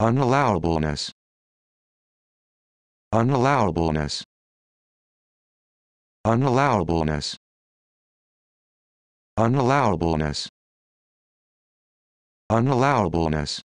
unallowableness unallowableness unallowableness unallowableness unallowableness